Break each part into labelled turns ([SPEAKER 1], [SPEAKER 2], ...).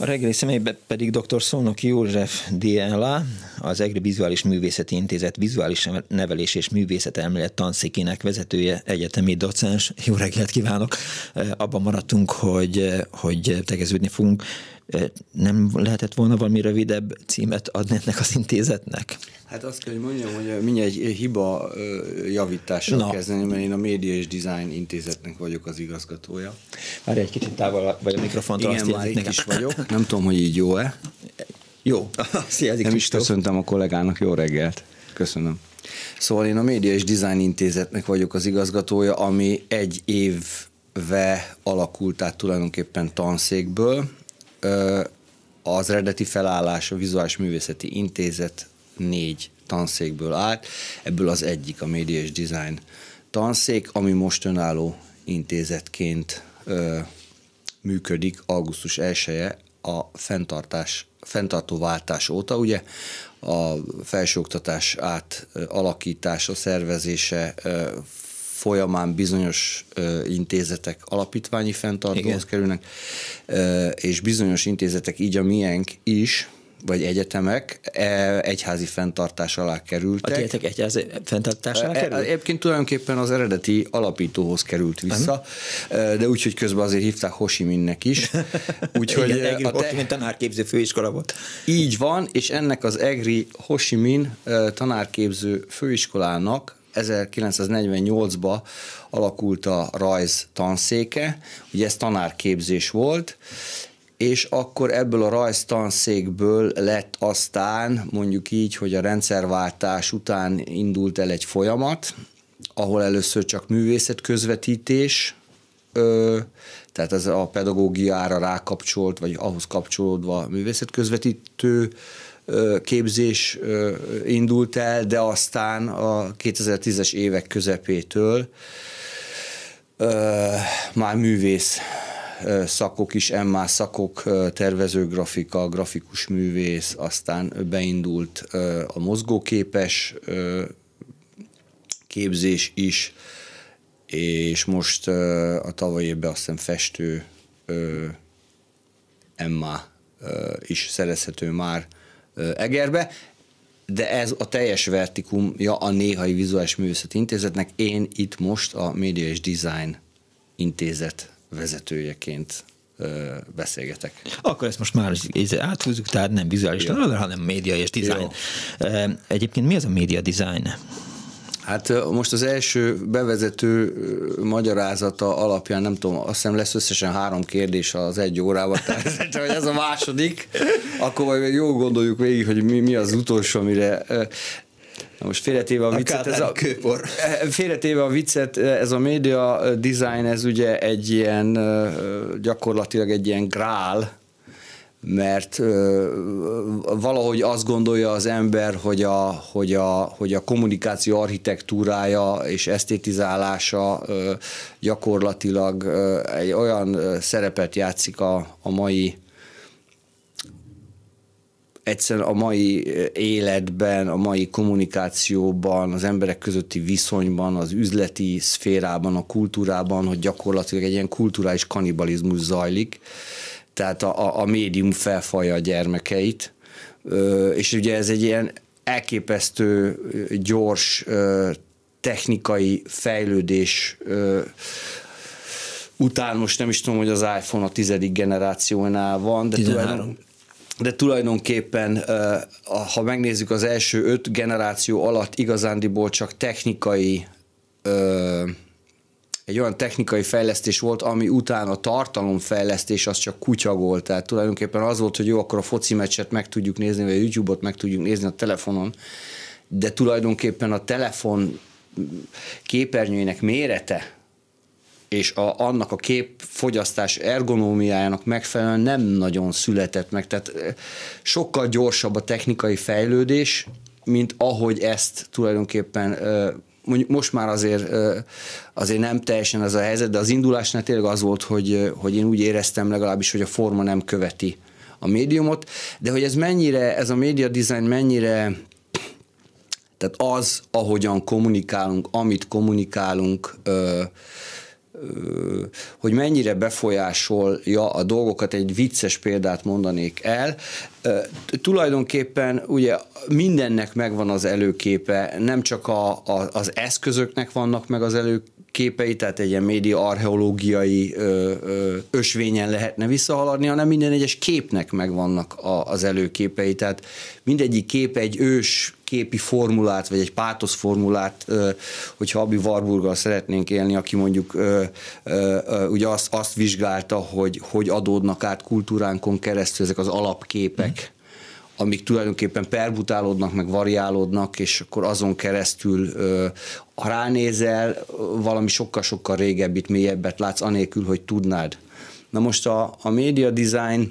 [SPEAKER 1] A reggeli személyben pedig dr. Szónok József DLA, az EGRI Vizuális Művészeti Intézet Vizuális Nevelés és Művészet Elmélet tanszékének vezetője, egyetemi docens. Jó reggelt kívánok! Abban maradtunk, hogy, hogy tegeződni fogunk nem lehetett volna valami rövidebb címet adni ennek az intézetnek?
[SPEAKER 2] Hát azt kell, hogy mondjam, hogy mindjárt egy hiba javítással Na. kezdeni, mert én a Média és Design Intézetnek vagyok az igazgatója. Már egy kicsit távol vagy a mikrofontól. Igen, azt már itt is vagyok. Nem tudom, hogy így jó-e. Jó. Szia, Nem is köszöntöm a kollégának, jó reggelt. Köszönöm. Szóval én a Média és Design Intézetnek vagyok az igazgatója, ami egy évve alakult át tulajdonképpen tanszékből, az eredeti felállás a Vizuális Művészeti Intézet négy tanszékből állt, ebből az egyik a Média és Design tanszék, ami most önálló intézetként ö, működik augusztus 1 -e a fenntartás, fenntartó váltás óta. Ugye a felsőoktatás átalakítása, szervezése ö, folyamán bizonyos ö, intézetek alapítványi fenntartóhoz kerülnek, ö, és bizonyos intézetek, így a miénk is, vagy egyetemek e, egyházi fenntartás alá kerültek. A tiétek egyházi fenntartás e, alá e, került? Egyébként tulajdonképpen az eredeti alapítóhoz került mhm. vissza, uh-huh. de úgy, hogy közben azért hívták Minnek is. Úgyhogy a te... Hosimin tanárképző főiskola volt. Így van, és ennek az EGRI Hosimin tanárképző főiskolának 1948-ba alakult a rajz tanszéke, ugye ez tanárképzés volt, és akkor ebből a rajztanszékből lett aztán, mondjuk így, hogy a rendszerváltás után indult el egy folyamat, ahol először csak művészet közvetítés, ö, tehát ez a pedagógiára rákapcsolt, vagy ahhoz kapcsolódva művészet közvetítő képzés indult el, de aztán a 2010-es évek közepétől már művész szakok is, MA szakok, tervező grafika, grafikus művész, aztán beindult a mozgóképes képzés is, és most a tavalyi évben azt hiszem festő Emma is szerezhető már Egerbe, de ez a teljes vertikumja a Néhai Vizuális Művészeti Intézetnek. Én itt most a Média és Design Intézet vezetőjeként beszélgetek. Akkor ezt
[SPEAKER 1] most már áthúzzuk, tehát nem vizuális, hanem média és design. Jó. Egyébként mi az a média design?
[SPEAKER 2] Hát most az első bevezető magyarázata alapján, nem tudom, azt hiszem lesz összesen három kérdés az egy órában, tehát hogy ez a második, akkor majd jól gondoljuk végig, hogy mi, mi az utolsó, amire Na most félretéve a, a viccet, ez a, kőpor. E, félretéve a viccet, e, ez a média design, ez ugye egy ilyen, gyakorlatilag egy ilyen grál, mert ö, valahogy azt gondolja az ember, hogy a, hogy a, hogy a kommunikáció architektúrája és esztétizálása ö, gyakorlatilag ö, egy olyan szerepet játszik a, a mai egyszerűen a mai életben, a mai kommunikációban, az emberek közötti viszonyban, az üzleti szférában, a kultúrában, hogy gyakorlatilag egy ilyen kulturális kanibalizmus zajlik tehát a, a, a médium felfaja a gyermekeit, és ugye ez egy ilyen elképesztő gyors technikai fejlődés után most nem is tudom, hogy az iPhone a tizedik generációnál van, de 13. tulajdonképpen de tulajdonképpen, ha megnézzük az első öt generáció alatt igazándiból csak technikai egy olyan technikai fejlesztés volt, ami után a tartalomfejlesztés az csak kutyagolt. Tehát tulajdonképpen az volt, hogy jó, akkor a foci meccset meg tudjuk nézni, vagy a YouTube-ot meg tudjuk nézni a telefonon, de tulajdonképpen a telefon képernyőjének mérete és a, annak a képfogyasztás ergonómiájának megfelelően nem nagyon született meg. Tehát eh, sokkal gyorsabb a technikai fejlődés, mint ahogy ezt tulajdonképpen eh, mondjuk most már azért, azért nem teljesen ez a helyzet, de az indulásnál tényleg az volt, hogy, hogy én úgy éreztem legalábbis, hogy a forma nem követi a médiumot, de hogy ez mennyire, ez a média design mennyire tehát az, ahogyan kommunikálunk, amit kommunikálunk, hogy mennyire befolyásolja a dolgokat, egy vicces példát mondanék el. Tulajdonképpen ugye mindennek megvan az előképe, nem csak a, a, az eszközöknek vannak meg az előképe, képei, tehát egy ilyen média archeológiai ösvényen lehetne visszahaladni, hanem minden egyes képnek megvannak a, az előképei, tehát mindegyik kép egy ős képi formulát, vagy egy pátosz formulát, hogyha Abi Warburggal szeretnénk élni, aki mondjuk ugye azt, azt vizsgálta, hogy hogy adódnak át kultúránkon keresztül ezek az alapképek, mhm. amik tulajdonképpen perbutálódnak, meg variálódnak, és akkor azon keresztül ha ránézel, valami sokkal-sokkal régebbit, mélyebbet látsz, anélkül, hogy tudnád. Na most a, a média design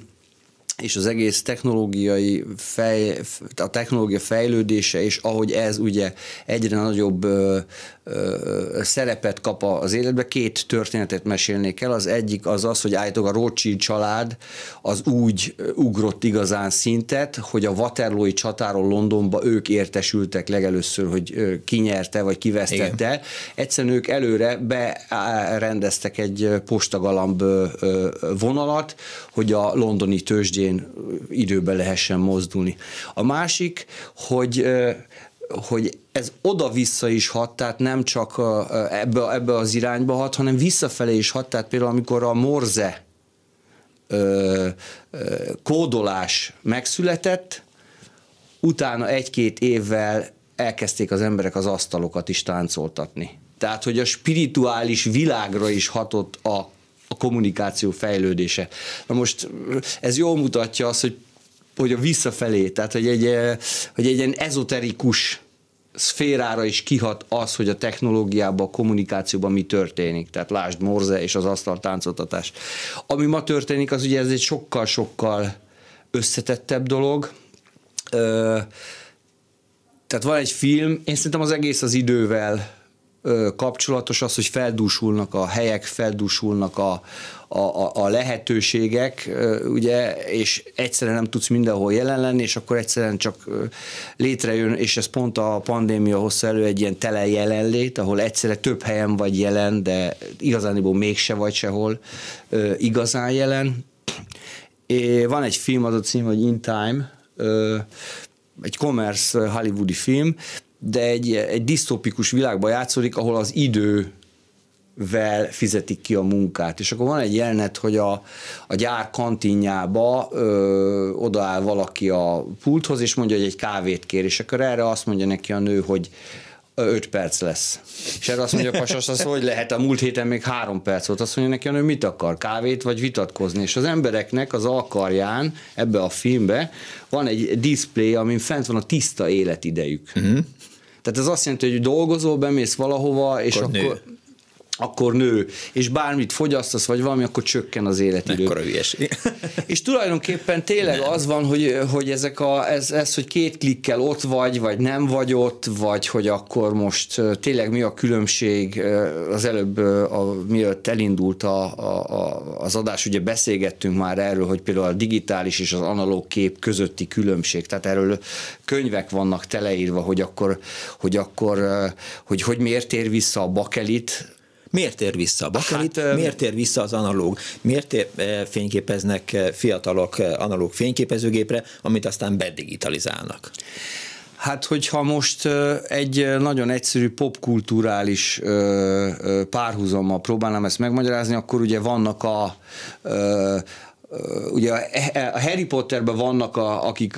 [SPEAKER 2] és az egész technológiai fej, a technológia fejlődése, és ahogy ez ugye egyre nagyobb ö, ö, szerepet kap az életbe, két történetet mesélnék el. Az egyik az az, hogy állítólag a Rothschild család az úgy ugrott igazán szintet, hogy a Waterloo-i csatáról Londonba ők értesültek legelőször, hogy kinyerte vagy kivesztette. Igen. Egyszerűen ők előre berendeztek egy postagalamb vonalat, hogy a londoni tőzsdén szintén időben lehessen mozdulni. A másik, hogy hogy ez oda-vissza is hat, tehát nem csak ebbe, ebbe az irányba hat, hanem visszafele is hat, tehát például amikor a morze ö, ö, kódolás megszületett, utána egy-két évvel elkezdték az emberek az asztalokat is táncoltatni. Tehát, hogy a spirituális világra is hatott a a kommunikáció fejlődése. Na most ez jól mutatja azt, hogy, hogy a visszafelé, tehát hogy egy, hogy egy ilyen ezoterikus szférára is kihat az, hogy a technológiában, a kommunikációban mi történik. Tehát lásd Morze és az asztal táncoltatás. Ami ma történik, az ugye ez egy sokkal-sokkal összetettebb dolog. tehát van egy film, én szerintem az egész az idővel kapcsolatos az, hogy feldúsulnak a helyek, feldúsulnak a, a, a lehetőségek, ugye, és egyszerűen nem tudsz mindenhol jelen lenni, és akkor egyszerűen csak létrejön, és ez pont a pandémia hossza elő egy ilyen tele jelenlét, ahol egyszerre több helyen vagy jelen, de igazániból mégse vagy sehol igazán jelen. É, van egy film, az a cím, hogy In Time, egy commerce hollywoodi film, de egy, egy disztópikus világban játszódik, ahol az idő vel fizetik ki a munkát. És akkor van egy jelenet, hogy a, a gyár kantinjába ö, odaáll valaki a pulthoz, és mondja, hogy egy kávét kér, és akkor erre azt mondja neki a nő, hogy 5 perc lesz. És erre azt mondja a pasas, az hogy lehet, a múlt héten még 3 perc volt. Azt mondja neki, hogy mit akar, kávét vagy vitatkozni. És az embereknek az alkarján ebbe a filmbe van egy display, amin fent van a tiszta életidejük. Uh-huh. Tehát ez azt jelenti, hogy dolgozol, bemész valahova, és akkor, akkor akkor nő, és bármit fogyasztasz, vagy valami, akkor csökken az életidő. Mekkora hülyeség. és tulajdonképpen tényleg nem. az van, hogy, hogy ezek a, ez, ez, hogy két klikkel ott vagy, vagy nem vagy ott, vagy hogy akkor most tényleg mi a különbség, az előbb, a, mielőtt elindult a, a, a, az adás, ugye beszélgettünk már erről, hogy például a digitális és az analóg kép közötti különbség, tehát erről könyvek vannak teleírva, hogy akkor, hogy akkor, hogy, hogy miért ér vissza a bakelit, Miért tér vissza a
[SPEAKER 1] bakelit, hát, miért tér vissza az analóg, miért tér, eh, fényképeznek eh, fiatalok eh, analóg
[SPEAKER 2] fényképezőgépre, amit aztán bedigitalizálnak? Hát, hogyha most egy nagyon egyszerű popkulturális párhuzammal próbálnám ezt megmagyarázni, akkor ugye vannak a ugye a Harry Potterben vannak, a, akik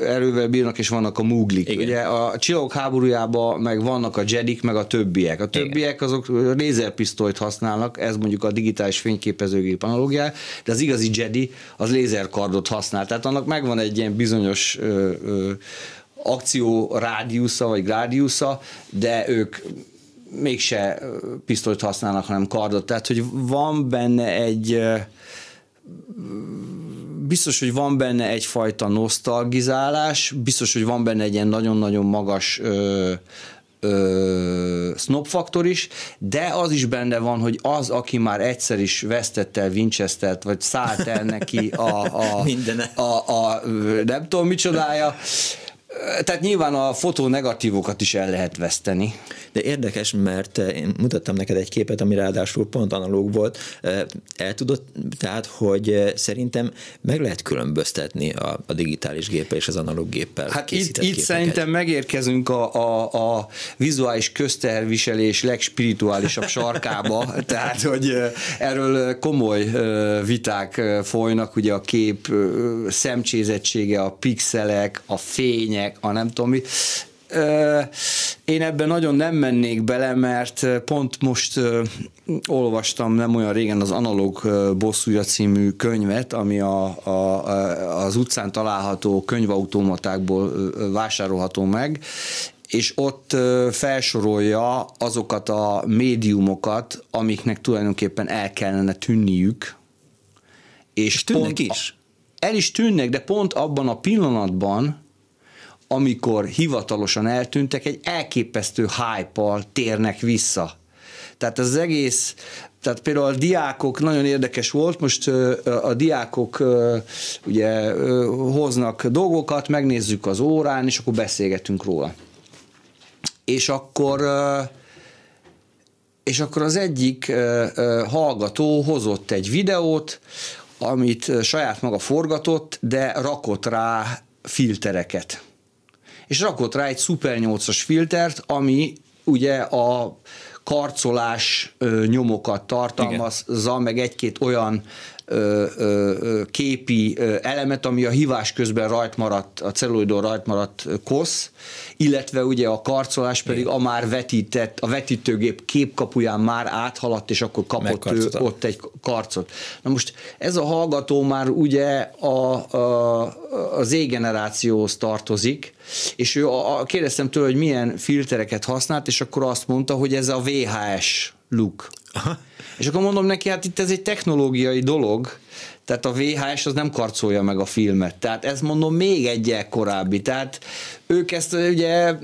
[SPEAKER 2] erővel bírnak, és vannak a múglik. Igen. Ugye a csillagok háborújában meg vannak a jedik, meg a többiek. A többiek Igen. azok lézerpisztolyt használnak, ez mondjuk a digitális fényképezőgép analógia, de az igazi jedi az lézerkardot használ. Tehát annak megvan egy ilyen bizonyos ö, ö, akció rádiusza, vagy rádiusza, de ők mégse pisztolyt használnak, hanem kardot. Tehát, hogy van benne egy biztos, hogy van benne egyfajta nosztalgizálás, biztos, hogy van benne egy ilyen nagyon-nagyon magas ö, ö, snob faktor is, de az is benne van, hogy az, aki már egyszer is vesztette el Winchestert, vagy szállt el neki a, a, a, a, a nem tudom micsodája, tehát nyilván a fotó
[SPEAKER 1] negatívokat is el lehet veszteni. De érdekes, mert eh, én mutattam neked egy képet, ami ráadásul pont analóg volt. Eh, el tudod, tehát, hogy eh, szerintem meg lehet különböztetni a, a digitális géppel és az analóg géppel Hát itt, itt
[SPEAKER 2] szerintem megérkezünk a, a, a vizuális közterviselés legspirituálisabb sarkába, tehát, hogy erről komoly viták folynak, ugye a kép szemcsézettsége, a pixelek, a fények, ilyenek, a nem tudom mi. Én ebben nagyon nem mennék bele, mert pont most olvastam nem olyan régen az Analóg Bosszúja című könyvet, ami a, a, az utcán található könyvautomatákból vásárolható meg, és ott felsorolja azokat a médiumokat, amiknek tulajdonképpen el kellene tűnniük. És, és tűnnek pont, is? El is tűnnek, de pont abban a pillanatban, amikor hivatalosan eltűntek, egy elképesztő hype térnek vissza. Tehát az egész, tehát például a diákok, nagyon érdekes volt, most a diákok ugye hoznak dolgokat, megnézzük az órán, és akkor beszélgetünk róla. És akkor és akkor az egyik hallgató hozott egy videót, amit saját maga forgatott, de rakott rá filtereket és rakott rá egy szuper 8-as filtert, ami ugye a karcolás ö, nyomokat tartalmazza, Igen. meg egy-két olyan képi elemet, ami a hívás közben rajt maradt, a celluloidon rajt maradt kosz, illetve ugye a karcolás pedig a már vetített, a vetítőgép képkapuján már áthaladt, és akkor kapott ő ott egy karcot. Na most ez a hallgató már ugye a, a, a Z generációhoz tartozik, és ő a, a, kérdeztem tőle, hogy milyen filtereket használt, és akkor azt mondta, hogy ez a VHS look. Aha. És akkor mondom neki, hát itt ez egy technológiai dolog, tehát a VHS az nem karcolja meg a filmet. Tehát ezt mondom még egy korábbi. Tehát ők ezt ugye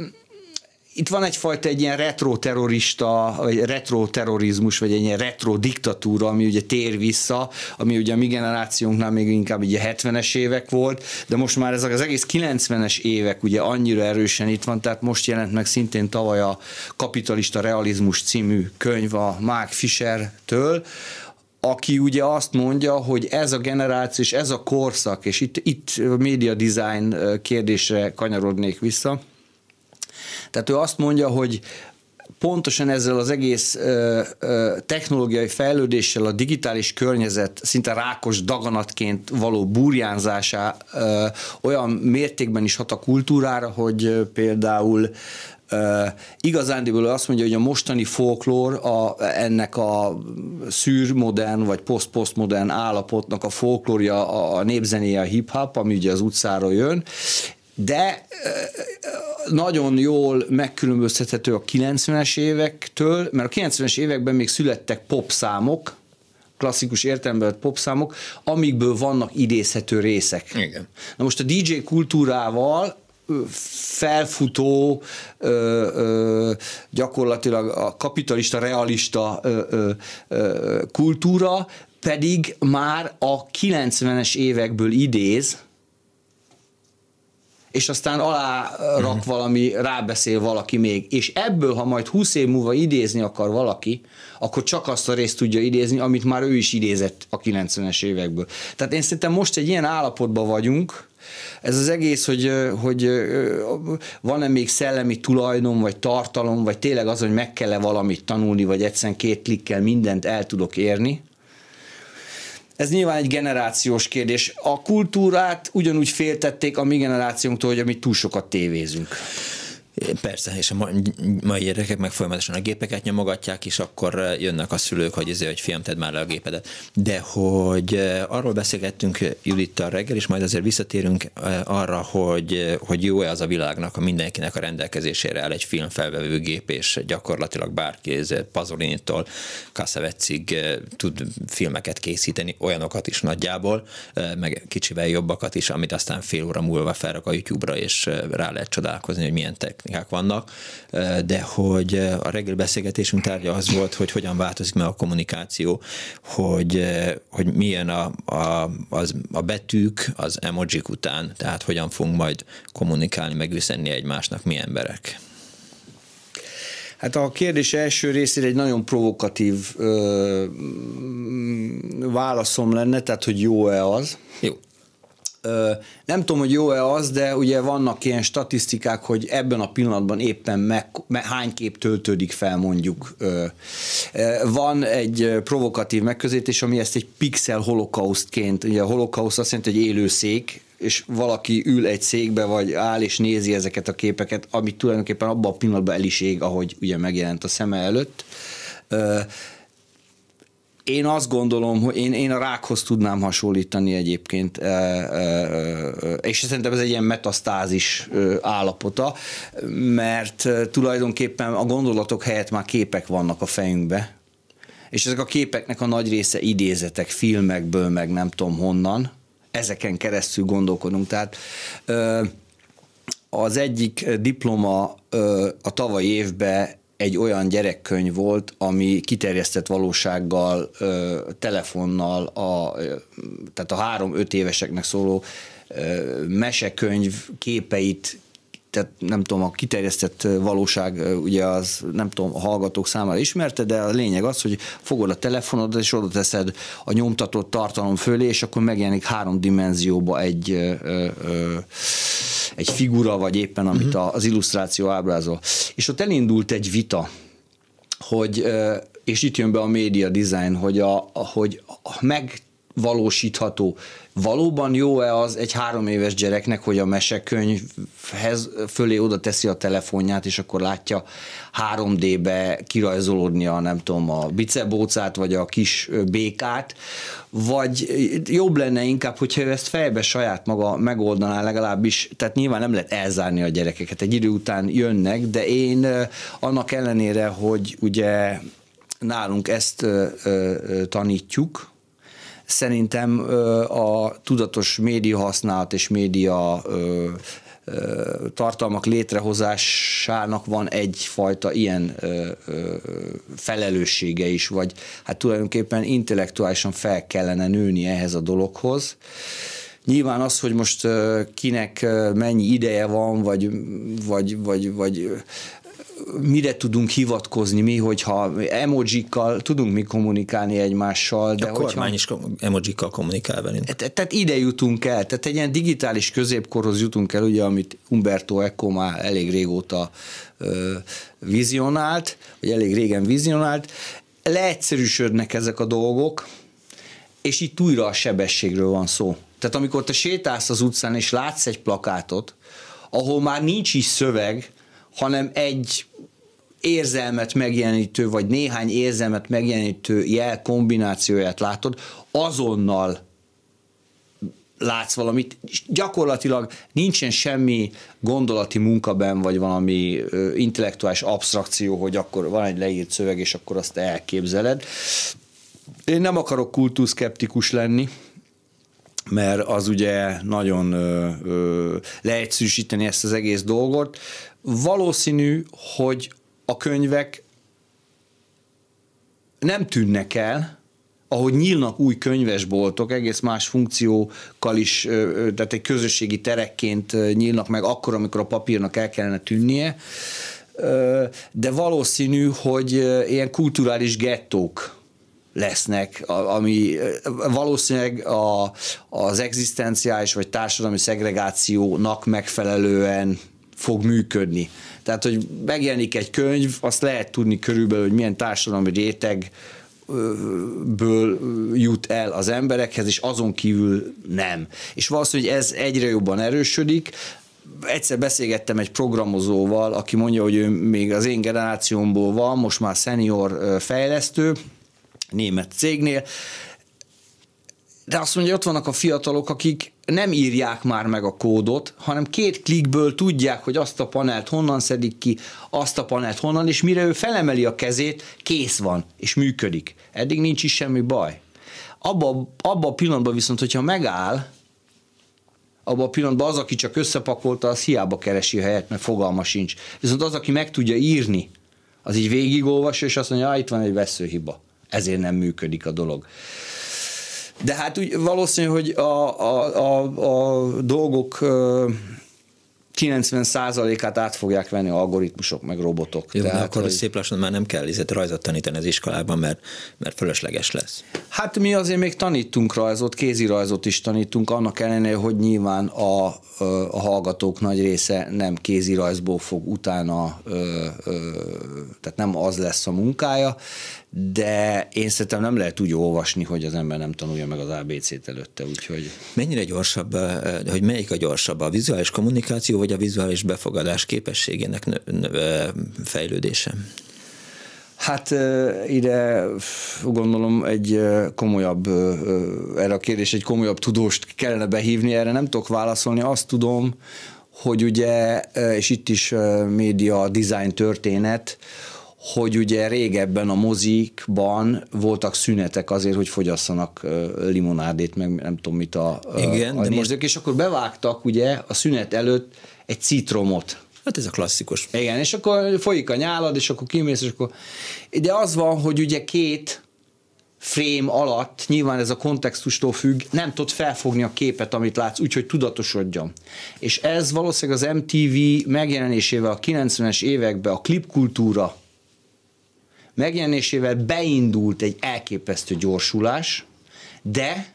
[SPEAKER 2] itt van egyfajta egy ilyen retro terrorista vagy retro terrorizmus vagy egy ilyen retro diktatúra, ami ugye tér vissza, ami ugye a mi generációnknál még inkább ugye 70-es évek volt, de most már ezek az egész 90-es évek ugye annyira erősen itt van, tehát most jelent meg szintén tavaly a Kapitalista Realizmus című könyv a Mark Fisher-től, aki ugye azt mondja, hogy ez a generáció és ez a korszak, és itt, itt média design kérdésre kanyarodnék vissza, tehát ő azt mondja, hogy pontosan ezzel az egész ö, ö, technológiai fejlődéssel a digitális környezet szinte rákos daganatként való burjánzása ö, olyan mértékben is hat a kultúrára, hogy például ö, igazándiból azt mondja, hogy a mostani folklór a, ennek a szűrmodern vagy posztposztmodern állapotnak a folklórja a, a népzenéje a hip-hop, ami ugye az utcára jön, de nagyon jól megkülönböztethető a 90-es évektől, mert a 90-es években még születtek popszámok, klasszikus értelemben popszámok, amikből vannak idézhető részek. Igen. Na most a DJ kultúrával felfutó, gyakorlatilag a kapitalista, realista kultúra pedig már a 90-es évekből idéz, és aztán alá rak mhm. valami, rábeszél valaki még. És ebből, ha majd 20 év múlva idézni akar valaki, akkor csak azt a részt tudja idézni, amit már ő is idézett a 90-es évekből. Tehát én szerintem most egy ilyen állapotban vagyunk, ez az egész, hogy, hogy van-e még szellemi tulajdon, vagy tartalom, vagy tényleg az, hogy meg kell-e valamit tanulni, vagy egyszerűen két klikkel mindent el tudok érni, ez nyilván egy generációs kérdés. A kultúrát ugyanúgy féltették a mi generációnktól, hogy amit túl sokat tévézünk.
[SPEAKER 1] Persze, és a mai gyerekek meg folyamatosan a gépeket nyomogatják, és akkor eh, jönnek a szülők, hogy ezért, hogy fiam, tedd már le a gépedet. De hogy eh, arról beszélgettünk eh, Judittal reggel, és majd azért visszatérünk arra, hogy, hogy jó-e az a világnak, a mindenkinek a rendelkezésére áll egy filmfelvevő gép, és gyakorlatilag bárki, ez Pazolinitól Kaszavetszig tud filmeket készíteni, olyanokat is nagyjából, meg kicsivel jobbakat is, amit aztán fél óra múlva felrak a YouTube-ra, és rá lehet csodálkozni, hogy milyen tech technikák vannak, de hogy a reggeli beszélgetésünk tárgya az volt, hogy hogyan változik meg a kommunikáció, hogy, hogy milyen a, a, az, a betűk az emojik után, tehát hogyan fogunk majd kommunikálni, megüzenni egymásnak mi emberek.
[SPEAKER 2] Hát a kérdés első részére egy nagyon provokatív ö, válaszom lenne, tehát hogy jó-e az. Jó nem tudom, hogy jó-e az, de ugye vannak ilyen statisztikák, hogy ebben a pillanatban éppen meg, hány kép töltődik fel mondjuk. Van egy provokatív megközelítés, ami ezt egy pixel holokausztként, ugye a holokauszt azt jelenti, hogy élő szék, és valaki ül egy székbe, vagy áll és nézi ezeket a képeket, amit tulajdonképpen abban a pillanatban eliség, ahogy ugye megjelent a szeme előtt én azt gondolom, hogy én, én a rákhoz tudnám hasonlítani egyébként, e, e, e, és szerintem ez egy ilyen metasztázis állapota, mert tulajdonképpen a gondolatok helyett már képek vannak a fejünkbe, és ezek a képeknek a nagy része idézetek filmekből, meg nem tudom honnan, ezeken keresztül gondolkodunk. Tehát az egyik diploma a tavalyi évben egy olyan gyerekkönyv volt, ami kiterjesztett valósággal, telefonnal, a, tehát a három-öt éveseknek szóló mesekönyv képeit tehát nem tudom, a kiterjesztett valóság, ugye az nem tudom, a hallgatók számára ismerte, de a lényeg az, hogy fogod a telefonodat, és oda teszed a nyomtatott tartalom fölé, és akkor megjelenik három dimenzióba egy ö, ö, egy figura, vagy éppen amit mhm. a, az illusztráció ábrázol. És ott elindult egy vita, hogy és itt jön be a média design, hogy, a, hogy meg valósítható. Valóban jó-e az egy három éves gyereknek, hogy a mesekönyvhez fölé oda teszi a telefonját, és akkor látja 3D-be kirajzolódni a, nem tudom, a bicebócát, vagy a kis békát, vagy jobb lenne inkább, hogyha ő ezt fejbe saját maga megoldaná legalábbis, tehát nyilván nem lehet elzárni a gyerekeket, egy idő után jönnek, de én annak ellenére, hogy ugye nálunk ezt ö, ö, tanítjuk, Szerintem a tudatos média használat és média tartalmak létrehozásának van egyfajta ilyen ö, ö, felelőssége is, vagy hát tulajdonképpen intellektuálisan fel kellene nőni ehhez a dologhoz. Nyilván az, hogy most kinek mennyi ideje van, vagy, vagy, vagy, vagy mire tudunk hivatkozni mi, hogyha emojikkal tudunk mi kommunikálni egymással. De a hogyha, kormány is emojikkal kommunikál velünk. Te, tehát ide jutunk el, tehát egy ilyen digitális középkorhoz jutunk el, ugye, amit Umberto Eco már elég régóta ö, vizionált, vagy elég régen vizionált. Leegyszerűsödnek ezek a dolgok, és itt újra a sebességről van szó. Tehát amikor te sétálsz az utcán, és látsz egy plakátot, ahol már nincs is szöveg, hanem egy érzelmet megjelenítő, vagy néhány érzelmet megjelenítő jel kombinációját látod, azonnal látsz valamit, és gyakorlatilag nincsen semmi gondolati munkaben, vagy valami ö, intellektuális abstrakció, hogy akkor van egy leírt szöveg, és akkor azt elképzeled. Én nem akarok kultúrszkeptikus lenni, mert az ugye nagyon ö, ö, leegyszerűsíteni ezt az egész dolgot. Valószínű, hogy a könyvek nem tűnnek el, ahogy nyílnak új könyvesboltok, egész más funkciókkal is, tehát egy közösségi terekként nyílnak meg akkor, amikor a papírnak el kellene tűnnie, de valószínű, hogy ilyen kulturális gettók lesznek, ami valószínűleg a, az egzisztenciális vagy társadalmi szegregációnak megfelelően fog működni. Tehát, hogy megjelenik egy könyv, azt lehet tudni körülbelül, hogy milyen társadalmi réteg ből jut el az emberekhez, és azon kívül nem. És valószínűleg ez egyre jobban erősödik, egyszer beszélgettem egy programozóval, aki mondja, hogy ő még az én generációmból van, most már senior fejlesztő, német cégnél, de azt mondja, hogy ott vannak a fiatalok, akik nem írják már meg a kódot, hanem két klikből tudják, hogy azt a panelt honnan szedik ki, azt a panelt honnan, és mire ő felemeli a kezét, kész van, és működik. Eddig nincs is semmi baj. Abba, abba a pillanatban viszont, hogyha megáll, abban a pillanatban az, aki csak összepakolta, az hiába keresi a helyet, mert fogalma sincs. Viszont az, aki meg tudja írni, az így végigolvas, és azt mondja, ah, itt van egy veszőhiba. Ezért nem működik a dolog. De hát úgy valószínű, hogy a, a, a, a dolgok 90%-át át fogják venni algoritmusok, meg robotok. Jó, Tehát, akkor hogy... szép
[SPEAKER 1] lassan már nem kell ezért rajzot tanítani az iskolában, mert, mert fölösleges lesz.
[SPEAKER 2] Hát mi azért még tanítunk rajzot, kézirajzot is tanítunk, annak ellenére, hogy nyilván a, a hallgatók nagy része nem kézirajzból fog utána, tehát nem az lesz a munkája, de én szerintem nem lehet úgy olvasni, hogy az ember nem tanulja meg az ABC-t előtte, úgyhogy... Mennyire gyorsabb,
[SPEAKER 1] hogy melyik a gyorsabb, a vizuális kommunikáció, vagy a vizuális befogadás képességének nö, nö, fejlődése?
[SPEAKER 2] Hát ide gondolom egy komolyabb, erre a kérdés egy komolyabb tudóst kellene behívni, erre nem tudok válaszolni, azt tudom, hogy ugye, és itt is média design történet, hogy ugye régebben a mozikban voltak szünetek azért, hogy fogyasszanak limonádét, meg nem tudom mit a, Igen, a de nézők, most... és akkor bevágtak ugye a szünet előtt egy citromot. Hát ez a klasszikus. Igen, és akkor folyik a nyálad, és akkor kimész, és akkor... De az van, hogy ugye két frame alatt, nyilván ez a kontextustól függ, nem tud felfogni a képet, amit látsz, úgyhogy tudatosodjon. És ez valószínűleg az MTV megjelenésével a 90-es években a klipkultúra megjelenésével beindult egy elképesztő gyorsulás, de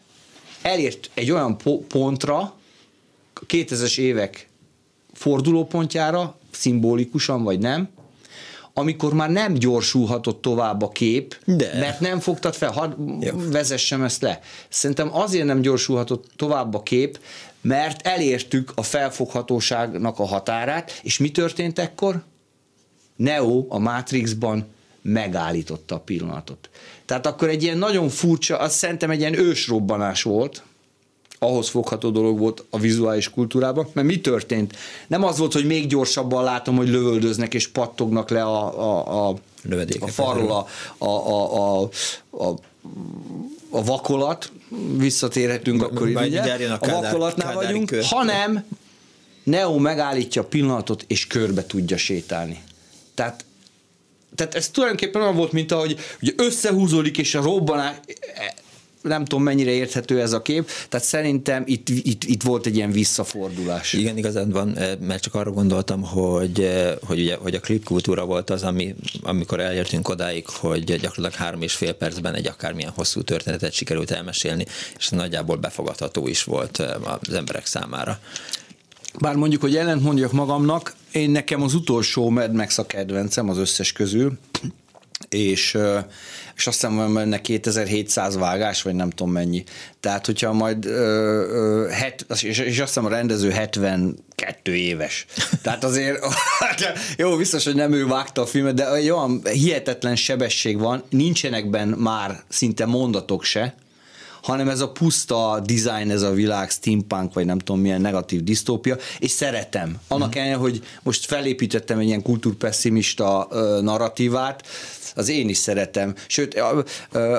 [SPEAKER 2] elért egy olyan po- pontra, 2000-es évek fordulópontjára, szimbolikusan vagy nem, amikor már nem gyorsulhatott tovább a kép, De. mert nem fogtad fel, hadd vezessem ezt le. Szerintem azért nem gyorsulhatott tovább a kép, mert elértük a felfoghatóságnak a határát, és mi történt ekkor? Neo a Matrixban megállította a pillanatot. Tehát akkor egy ilyen nagyon furcsa, azt szerintem egy ilyen ősrobbanás volt, ahhoz fogható dolog volt a vizuális kultúrában, mert mi történt? Nem az volt, hogy még gyorsabban látom, hogy lövöldöznek és pattognak le a, a, a, a farról a, a, a, a, a a vakolat, visszatérhetünk akkor ide, a, a vakolatnál vagyunk, hanem Neo megállítja a pillanatot, és körbe tudja sétálni. Tehát tehát ez tulajdonképpen olyan volt, mint ahogy ugye összehúzódik és a robbanás, e, nem tudom mennyire érthető ez a kép, tehát szerintem itt, itt, itt volt
[SPEAKER 1] egy ilyen visszafordulás. Igen, igazad van, e, mert csak arra gondoltam, hogy, e, hogy, ugye, hogy a klipkultúra volt az, ami, amikor elértünk odáig, hogy gyakorlatilag három és fél percben egy akármilyen hosszú történetet sikerült elmesélni, és nagyjából befogadható is volt az emberek
[SPEAKER 2] számára. Bár mondjuk, hogy ellent mondjak magamnak, én nekem az utolsó Mad Max a kedvencem az összes közül, és, és azt hiszem, menne 2700 vágás, vagy nem tudom mennyi. Tehát, hogyha majd, ö, ö, het, és, azt hiszem a rendező 72 éves. Tehát azért, hát jó, biztos, hogy nem ő vágta a filmet, de olyan hihetetlen sebesség van, nincsenek benne már szinte mondatok se, hanem ez a puszta design, ez a világ steampunk, vagy nem tudom milyen negatív disztópia, és szeretem. Annak mm. ellenére, hogy most felépítettem egy ilyen kultúrpesszimista narratívát, az én is szeretem. Sőt, a,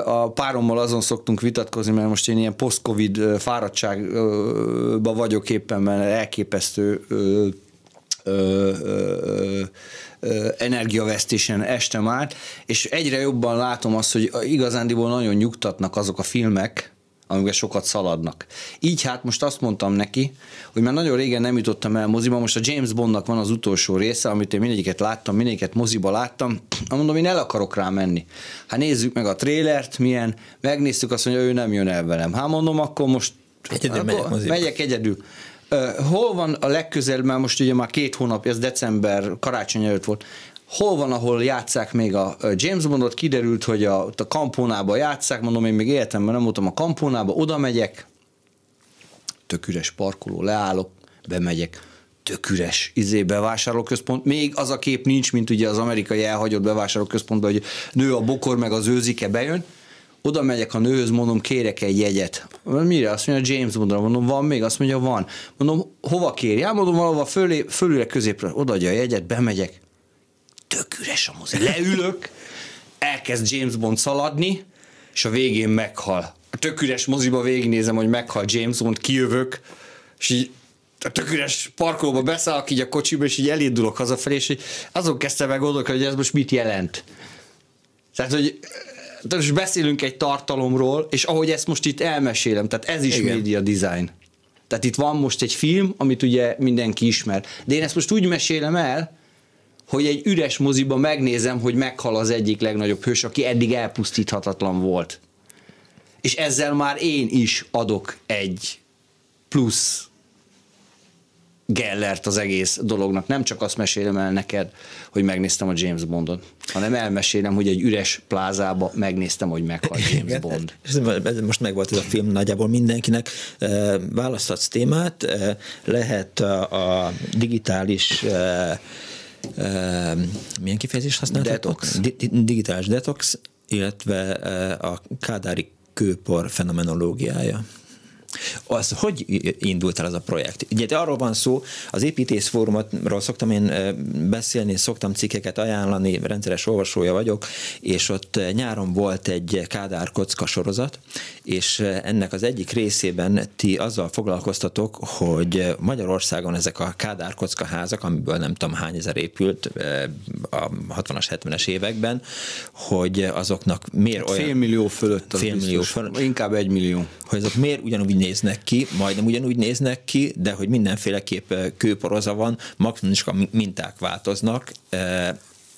[SPEAKER 2] a párommal azon szoktunk vitatkozni, mert most én ilyen post-covid fáradtságban vagyok éppen, mert elképesztő ö, ö, ö, energiavesztésen estem már, és egyre jobban látom azt, hogy igazándiból nagyon nyugtatnak azok a filmek, amikben sokat szaladnak. Így hát most azt mondtam neki, hogy már nagyon régen nem jutottam el moziba, most a James Bondnak van az utolsó része, amit én mindegyiket láttam, mindegyiket moziba láttam, mondom, én el akarok rá menni. Hát nézzük meg a trélert, milyen, megnéztük azt, hogy ő nem jön el velem. Hát mondom, akkor most Egyedül megyek, megyek egyedül. Hol van a legközelebb, már most ugye már két hónapja, ez december, karácsony előtt volt, hol van, ahol játszák még a James Bondot, kiderült, hogy a, a kampónába játszák, mondom, én még mert nem voltam a kampónába, oda megyek, tök üres parkoló, leállok, bemegyek, tök üres izé bevásárlóközpont. Még az a kép nincs, mint ugye az amerikai elhagyott bevásárlóközpontban, hogy nő a bokor, meg az őzike bejön, oda megyek a nőhöz, mondom, kérek egy jegyet. Mire? Azt mondja, James Bondra. Mondom, van még? Azt mondja, van. Mondom, hova kérj? Hát mondom, valahova fölé, fölülre, középre. Odaadja a jegyet, bemegyek. Tök üres a mozi. Leülök, elkezd James Bond szaladni, és a végén meghal. A tök üres moziba végignézem, hogy meghal James Bond, kijövök, és így a tök üres parkolóba beszállok így a kocsiba, és így elindulok hazafelé, és azon kezdtem meg gondolkodni, hogy ez most mit jelent. Tehát, hogy most beszélünk egy tartalomról, és ahogy ezt most itt elmesélem, tehát ez is Igen. média design. Tehát itt van most egy film, amit ugye mindenki ismer. De én ezt most úgy mesélem el, hogy egy üres moziba megnézem, hogy meghal az egyik legnagyobb hős, aki eddig elpusztíthatatlan volt. És ezzel már én is adok egy plusz Gellert az egész dolognak. Nem csak azt mesélem el neked, hogy megnéztem a James Bondot, hanem elmesélem, hogy egy üres plázába megnéztem, hogy meghalt James
[SPEAKER 1] Bond. Most megvolt ez a film nagyjából mindenkinek. Választhatsz témát, lehet a digitális milyen kifejezést használhatok? Detox. Digitális detox, illetve a kádári kőpor fenomenológiája. Az hogy indult el az a projekt? Ugye arról van szó, az fórumról szoktam én beszélni, szoktam cikkeket ajánlani, rendszeres olvasója vagyok, és ott nyáron volt egy Kádár kocka sorozat, és ennek az egyik részében ti azzal foglalkoztatok, hogy Magyarországon ezek a Kádár kocka házak, amiből nem tudom hány ezer épült a 60-as, 70-es években, hogy azoknak miért olyan... Fél
[SPEAKER 2] millió fölött. Fél millió fölött. Inkább egy millió. Hogy azok
[SPEAKER 1] miért ugyanúgy néznek ki, majdnem ugyanúgy néznek ki, de hogy mindenféleképp eh, kőporoza van, maximum is a minták változnak, eh,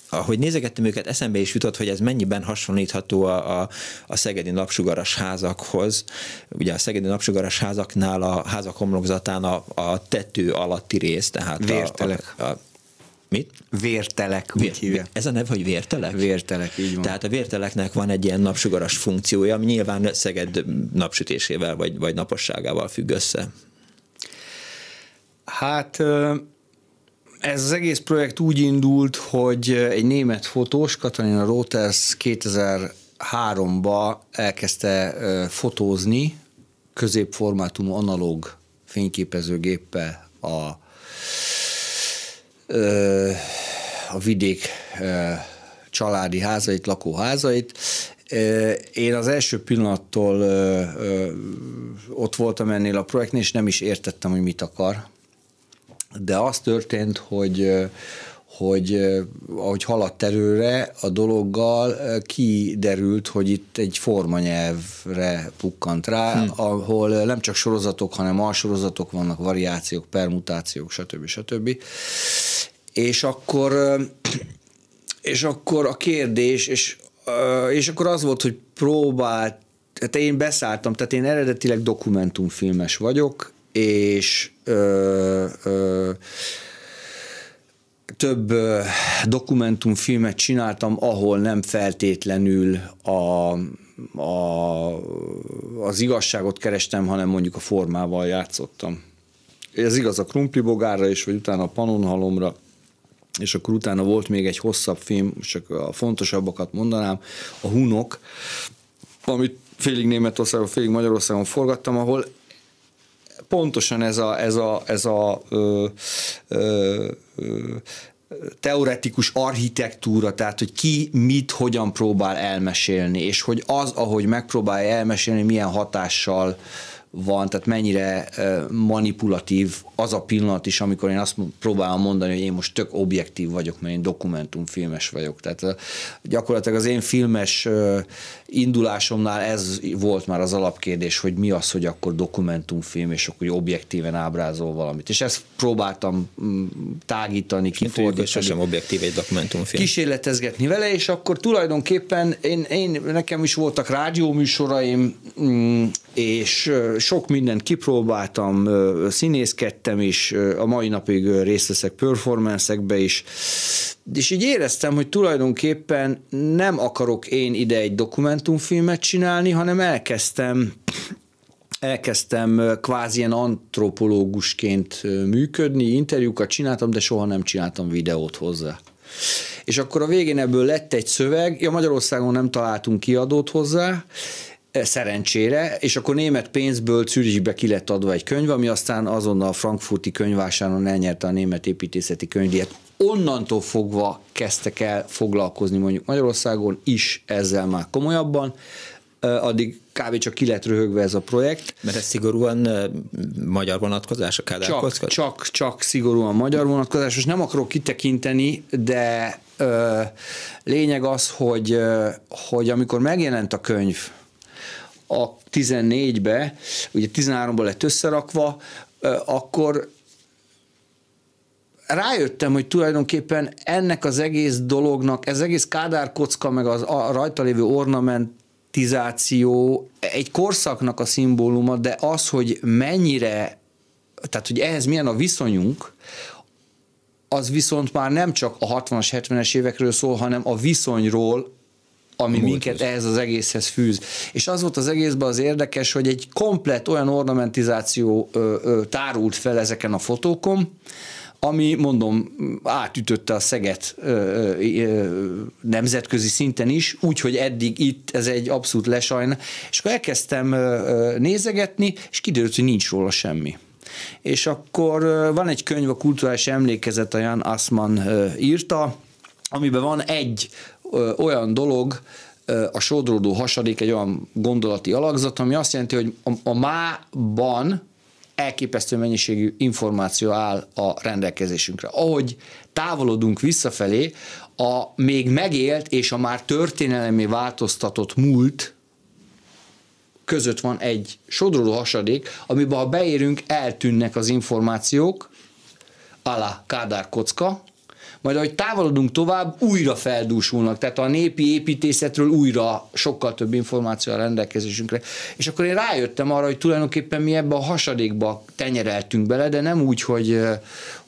[SPEAKER 1] ahogy nézegettem őket, eszembe is jutott, hogy ez mennyiben hasonlítható a, a, a szegedi napsugaras házakhoz. Ugye a szegedi napsugaras házaknál a házak homlokzatán a, a tető alatti rész, tehát Vértelek. a, a, a Mit? Vértelek, úgy Vér, hívja. Ez a neve, hogy vértelek? Vértelek, így van. Tehát a vérteleknek van egy ilyen napsugaras funkciója, ami nyilván Szeged napsütésével vagy, vagy naposságával függ össze.
[SPEAKER 2] Hát ez az egész projekt úgy indult, hogy egy német fotós, Katalina Roters 2003-ba elkezdte fotózni középformátumú analóg fényképezőgéppel a a vidék családi házait, lakóházait. Én az első pillanattól ott voltam ennél a projektnél, és nem is értettem, hogy mit akar. De az történt, hogy hogy ahogy haladt erőre a dologgal, kiderült, hogy itt egy formanyelvre pukkant rá, hmm. ahol nem csak sorozatok, hanem alsorozatok vannak, variációk, permutációk, stb. stb. És akkor, és akkor a kérdés, és, és akkor az volt, hogy próbált, hát én beszálltam, tehát én eredetileg dokumentumfilmes vagyok, és ö, ö, több dokumentumfilmet csináltam, ahol nem feltétlenül a, a, az igazságot kerestem, hanem mondjuk a formával játszottam. Ez igaz a krumplibogárra is, vagy utána a panonhalomra, és akkor utána volt még egy hosszabb film, csak a fontosabbakat mondanám, a Hunok, amit félig Németországon, félig Magyarországon forgattam, ahol pontosan ez a, ez a, ez a ö, ö, ö, teoretikus architektúra, tehát hogy ki mit, hogyan próbál elmesélni, és hogy az, ahogy megpróbálja elmesélni, milyen hatással uh, van, tehát mennyire manipulatív az a pillanat is, amikor én azt próbálom mondani, hogy én most tök objektív vagyok, mert én dokumentumfilmes vagyok. Tehát gyakorlatilag az én filmes indulásomnál ez volt már az alapkérdés, hogy mi az, hogy akkor dokumentumfilm, és akkor objektíven ábrázol valamit. És ezt próbáltam mm, tágítani, kifordítani. Sosem objektív egy dokumentumfilm. Kísérletezgetni vele, és akkor tulajdonképpen én, én nekem is voltak rádióműsoraim, mm, és sok mindent kipróbáltam, színészkedtem is, a mai napig részt veszek performancekbe is, és így éreztem, hogy tulajdonképpen nem akarok én ide egy dokumentumfilmet csinálni, hanem elkezdtem elkezdtem kvázi ilyen antropológusként működni, interjúkat csináltam, de soha nem csináltam videót hozzá. És akkor a végén ebből lett egy szöveg, ja Magyarországon nem találtunk kiadót hozzá, szerencsére, és akkor német pénzből Zürichbe ki lett adva egy könyv, ami aztán azonnal a frankfurti könyvásáron elnyerte a német építészeti könyvdíjat. Onnantól fogva kezdtek el foglalkozni mondjuk Magyarországon is ezzel már komolyabban, addig kb. csak ki lett röhögve ez a projekt. Mert ez szigorúan magyar vonatkozás a
[SPEAKER 1] Kádár csak,
[SPEAKER 2] csak, csak szigorúan magyar vonatkozás, és nem akarok kitekinteni, de ö, lényeg az, hogy, ö, hogy amikor megjelent a könyv, a 14-be, ugye 13-ba lett összerakva, akkor rájöttem, hogy tulajdonképpen ennek az egész dolognak, ez egész Kádár kocka, meg az a rajta lévő ornamentizáció egy korszaknak a szimbóluma, de az, hogy mennyire, tehát hogy ehhez milyen a viszonyunk, az viszont már nem csak a 60-as, 70-es évekről szól, hanem a viszonyról ami Múlt minket is. ehhez az egészhez fűz. És az volt az egészben az érdekes, hogy egy komplett olyan ornamentizáció ö, ö, tárult fel ezeken a fotókon, ami, mondom, átütötte a Szeget ö, ö, nemzetközi szinten is, úgyhogy eddig itt ez egy abszolút lesajn. És akkor elkezdtem ö, ö, nézegetni, és kiderült, hogy nincs róla semmi. És akkor van egy könyv, a Kulturális Emlékezet, a Jan Assman írta, amiben van egy olyan dolog, a sodródó hasadék egy olyan gondolati alakzat, ami azt jelenti, hogy a, a mában elképesztő mennyiségű információ áll a rendelkezésünkre. Ahogy távolodunk visszafelé, a még megélt és a már történelmi változtatott múlt között van egy sodródó hasadék, amiben ha beérünk, eltűnnek az információk, ala kádár kocka, majd ahogy távolodunk tovább, újra feldúsulnak. Tehát a népi építészetről újra sokkal több információ a rendelkezésünkre. És akkor én rájöttem arra, hogy tulajdonképpen mi ebbe a hasadékba tenyereltünk bele, de nem úgy, hogy,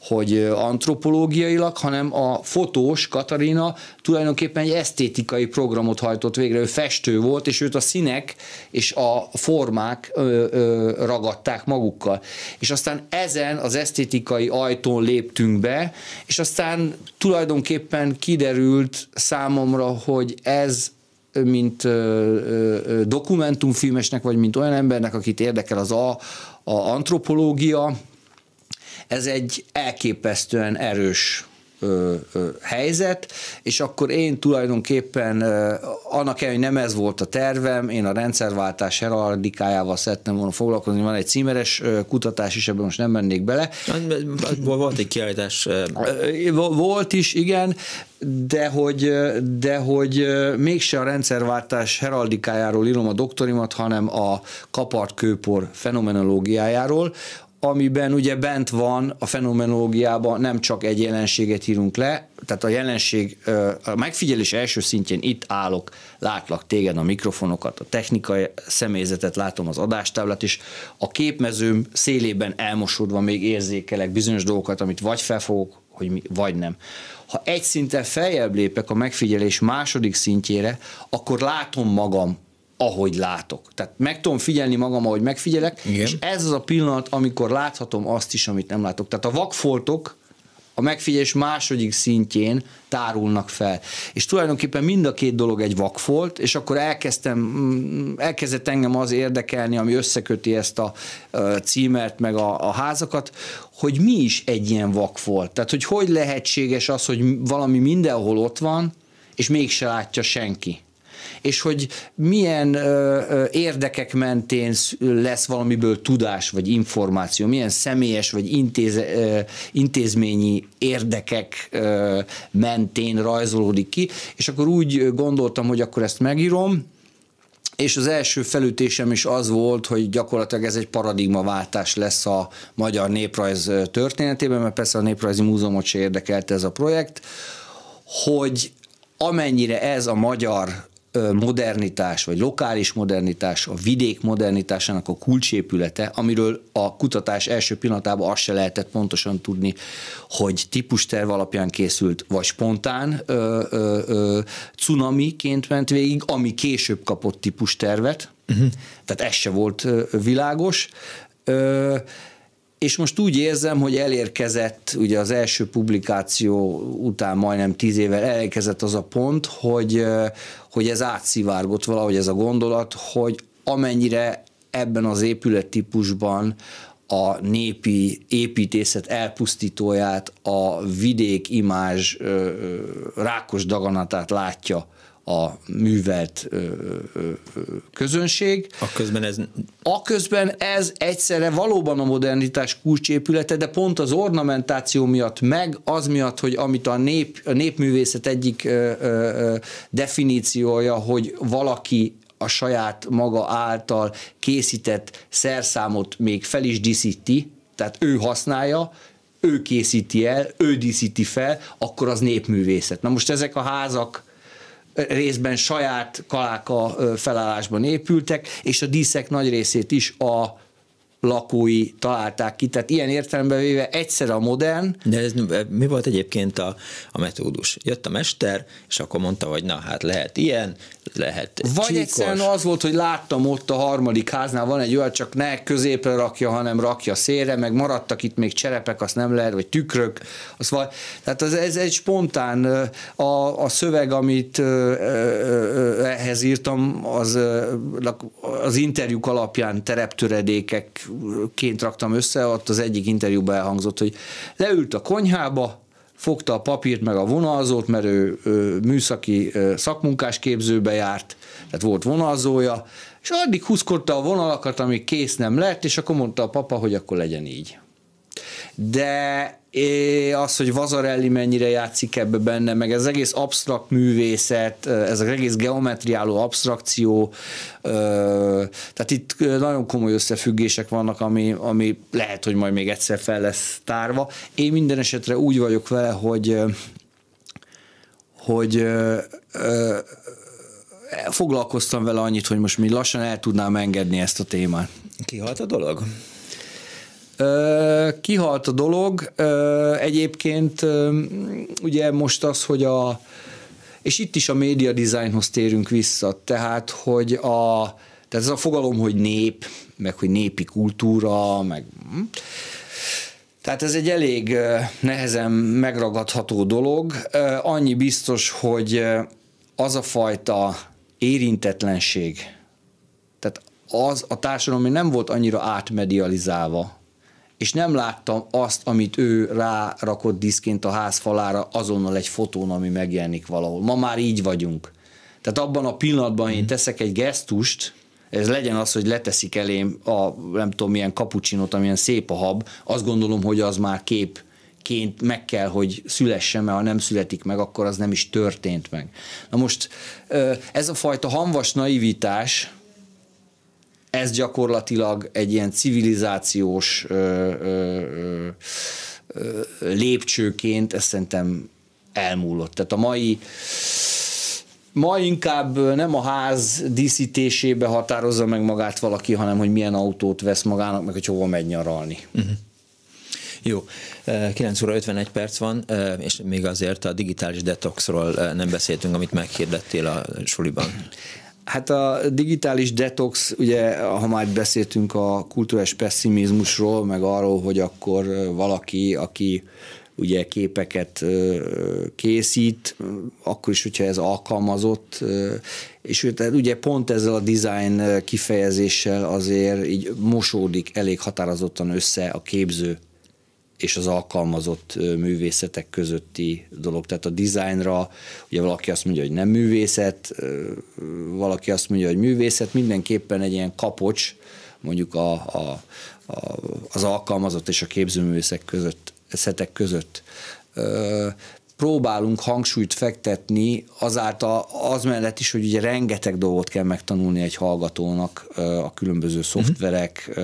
[SPEAKER 2] hogy antropológiailag, hanem a fotós Katarina tulajdonképpen egy esztétikai programot hajtott végre, ő festő volt, és őt a színek és a formák ö, ö, ragadták magukkal. És aztán ezen az esztétikai ajtón léptünk be, és aztán tulajdonképpen kiderült számomra, hogy ez mint ö, ö, dokumentumfilmesnek, vagy mint olyan embernek, akit érdekel az a, a antropológia, ez egy elképesztően erős ö, ö, helyzet, és akkor én tulajdonképpen ö, annak ellenére, hogy nem ez volt a tervem, én a rendszerváltás heraldikájával szerettem volna foglalkozni, van egy címeres ö, kutatás is, ebben most nem mennék bele. Volt egy kiállítás. Volt is, igen, de hogy, de hogy mégse a rendszerváltás heraldikájáról írom a doktorimat, hanem a kapart kőpor fenomenológiájáról, amiben ugye bent van a fenomenológiában, nem csak egy jelenséget írunk le, tehát a jelenség, a megfigyelés első szintjén itt állok, látlak téged, a mikrofonokat, a technikai személyzetet, látom az adástáblát, is. a képmezőm szélében elmosódva még érzékelek bizonyos dolgokat, amit vagy felfogok, hogy mi, vagy nem. Ha egy szinten feljebb lépek a megfigyelés második szintjére, akkor látom magam ahogy látok. Tehát meg tudom figyelni magam, ahogy megfigyelek, Igen. és ez az a pillanat, amikor láthatom azt is, amit nem látok. Tehát a vakfoltok a megfigyelés második szintjén tárulnak fel. És tulajdonképpen mind a két dolog egy vakfolt, és akkor elkezdtem, mm, elkezdett engem az érdekelni, ami összeköti ezt a címert, meg a, a házakat, hogy mi is egy ilyen vakfolt. Tehát, hogy hogy lehetséges az, hogy valami mindenhol ott van, és mégse látja senki és hogy milyen ö, ö, érdekek mentén lesz valamiből tudás vagy információ, milyen személyes vagy intéz, ö, intézményi érdekek ö, mentén rajzolódik ki, és akkor úgy gondoltam, hogy akkor ezt megírom, és az első felütésem is az volt, hogy gyakorlatilag ez egy paradigmaváltás lesz a magyar néprajz történetében, mert persze a Néprajzi Múzeumot se érdekelte ez a projekt, hogy amennyire ez a magyar modernitás, vagy lokális modernitás, a vidék modernitásának a kulcsépülete, amiről a kutatás első pillanatában azt se lehetett pontosan tudni, hogy típusterv alapján készült, vagy spontán ö, ö, ö, cunamiként ment végig, ami később kapott típustervet, uh-huh. tehát ez se volt világos. Ö, és most úgy érzem, hogy elérkezett, ugye az első publikáció után majdnem tíz évvel elérkezett az a pont, hogy, hogy ez átszivárgott valahogy ez a gondolat, hogy amennyire ebben az épülettípusban a népi építészet elpusztítóját, a vidék imázs rákos daganatát látja a művelt ö, ö, ö, közönség. A közben ez... A közben ez egyszerre valóban a modernitás kulcsépülete, de pont az ornamentáció miatt meg, az miatt, hogy amit a, nép, a népművészet egyik ö, ö, definíciója, hogy valaki a saját maga által készített szerszámot még fel is díszíti, tehát ő használja, ő készíti el, ő díszíti fel, akkor az népművészet. Na most ezek a házak részben saját kaláka felállásban épültek, és a díszek nagy részét is a lakói találták ki. Tehát ilyen értelemben
[SPEAKER 1] véve egyszer a modern. De ez eh, mi volt egyébként a, a metódus? Jött a mester, és akkor mondta, hogy na hát lehet ilyen, lehet Vagy csíkos. egyszerűen
[SPEAKER 2] az volt, hogy láttam ott a harmadik háznál van egy olyan, csak ne középre rakja, hanem rakja szélre, meg maradtak itt még cserepek, azt nem lehet, vagy tükrök. Az vagy, Tehát az, ez egy spontán eh, a, a szöveg, amit eh, ehhez írtam, az, az interjúk alapján tereptöredékek ként raktam össze, ott az egyik interjúban elhangzott, hogy leült a konyhába, fogta a papírt meg a vonalzót, mert ő, ő műszaki szakmunkás képzőbe járt, tehát volt vonalzója, és addig húzkodta a vonalakat, amíg kész nem lett, és akkor mondta a papa, hogy akkor legyen így. De É, az, hogy Vazarelli mennyire játszik ebbe benne, meg ez egész absztrakt művészet, ez az egész geometriáló absztrakció, tehát itt nagyon komoly összefüggések vannak, ami, ami lehet, hogy majd még egyszer fel lesz tárva. Én minden esetre úgy vagyok vele, hogy hogy foglalkoztam vele annyit, hogy most mi lassan el tudnám engedni ezt a témát. Kihalt a dolog? Kihalt a dolog. Egyébként ugye most az, hogy a és itt is a média dizájnhoz térünk vissza, tehát, hogy a, tehát ez a fogalom, hogy nép, meg hogy népi kultúra, meg hm. tehát ez egy elég nehezen megragadható dolog. Annyi biztos, hogy az a fajta érintetlenség, tehát az a társadalom ami nem volt annyira átmedializálva, és nem láttam azt, amit ő rárakott diszként a ház falára azonnal egy fotón, ami megjelenik valahol. Ma már így vagyunk. Tehát abban a pillanatban, én mhm. teszek egy gesztust, ez legyen az, hogy leteszik elém a nem tudom milyen kapucsinot, amilyen szép a hab, azt gondolom, hogy az már kép ként meg kell, hogy szülessen, mert ha nem születik meg, akkor az nem is történt meg. Na most ez a fajta hamvas naivitás, ez gyakorlatilag egy ilyen civilizációs ö, ö, ö, lépcsőként, ezt szerintem elmúlott. Tehát a mai Ma inkább nem a ház díszítésébe határozza meg magát valaki, hanem hogy milyen autót vesz magának, meg hogy hova megy nyaralni. Uh-huh.
[SPEAKER 1] Jó, 9 óra 51 perc van, és még azért a digitális detoxról nem beszéltünk, amit meghirdettél a suliban.
[SPEAKER 2] Hát a digitális detox, ugye, ha már beszéltünk a kulturális pessimizmusról, meg arról, hogy akkor valaki, aki ugye képeket készít, akkor is, hogyha ez alkalmazott, és hát ugye pont ezzel a design kifejezéssel azért így mosódik elég határozottan össze a képző és az alkalmazott művészetek közötti dolog. Tehát a dizájnra, ugye valaki azt mondja, hogy nem művészet, valaki azt mondja, hogy művészet, mindenképpen egy ilyen kapocs, mondjuk a, a, a, az alkalmazott és a képzőművészek között, szetek között próbálunk hangsúlyt fektetni azáltal az mellett is, hogy ugye rengeteg dolgot kell megtanulni egy hallgatónak, a különböző mhm. szoftverek,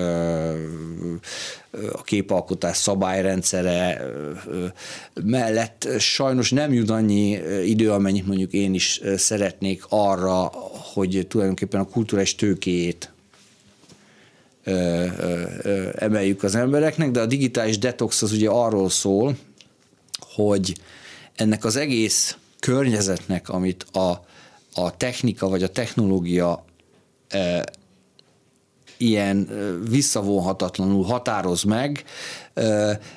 [SPEAKER 2] a képalkotás szabályrendszere mellett sajnos nem jut annyi idő, amennyit mondjuk én is szeretnék arra, hogy tulajdonképpen a kulturális tőkéjét emeljük az embereknek, de a digitális detox az ugye arról szól, hogy ennek az egész környezetnek, amit a, a technika vagy a technológia e, ilyen e, visszavonhatatlanul határoz meg, e,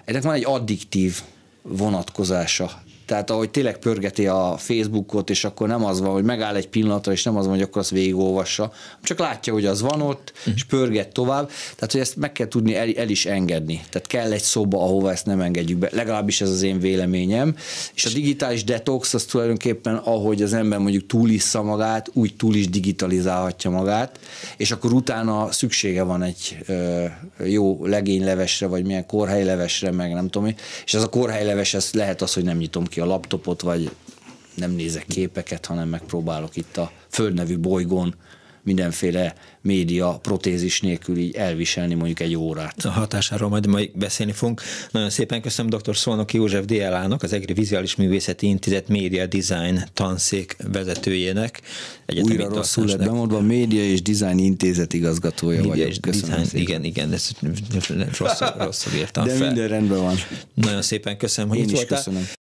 [SPEAKER 2] ennek van egy addiktív vonatkozása. Tehát ahogy tényleg pörgeti a Facebookot, és akkor nem az van, hogy megáll egy pillanatra, és nem az van, hogy akkor azt végigolvassa, csak látja, hogy az van ott, uh-huh. és pörget tovább. Tehát, hogy ezt meg kell tudni el, el is engedni. Tehát kell egy szoba, ahova ezt nem engedjük be. Legalábbis ez az én véleményem. És a digitális detox az tulajdonképpen, ahogy az ember mondjuk túlissza magát, úgy túl is digitalizálhatja magát, és akkor utána szüksége van egy ö, jó legénylevesre, vagy milyen kórhelylevesre, meg nem tudom, és ez a kórhelyleves, ez lehet az, hogy nem nyitom ki ki a laptopot, vagy nem nézek képeket, hanem megpróbálok itt a földnevű bolygón mindenféle média protézis nélkül így elviselni mondjuk egy órát. A hatásáról majd majd beszélni fogunk.
[SPEAKER 1] Nagyon szépen köszönöm dr. Szolnoki József DLA-nak, az EGRI Vizuális Művészeti Intézet Média Design tanszék vezetőjének. Egyetemi Újra rosszul lett
[SPEAKER 2] bemondva, Média és Design Intézet igazgatója Média vagyok. És köszönöm design, igen, igen, ez rosszul, rosszul értem De fel. minden
[SPEAKER 1] rendben van. Nagyon szépen köszönöm, hogy Én itt is voltál. köszönöm.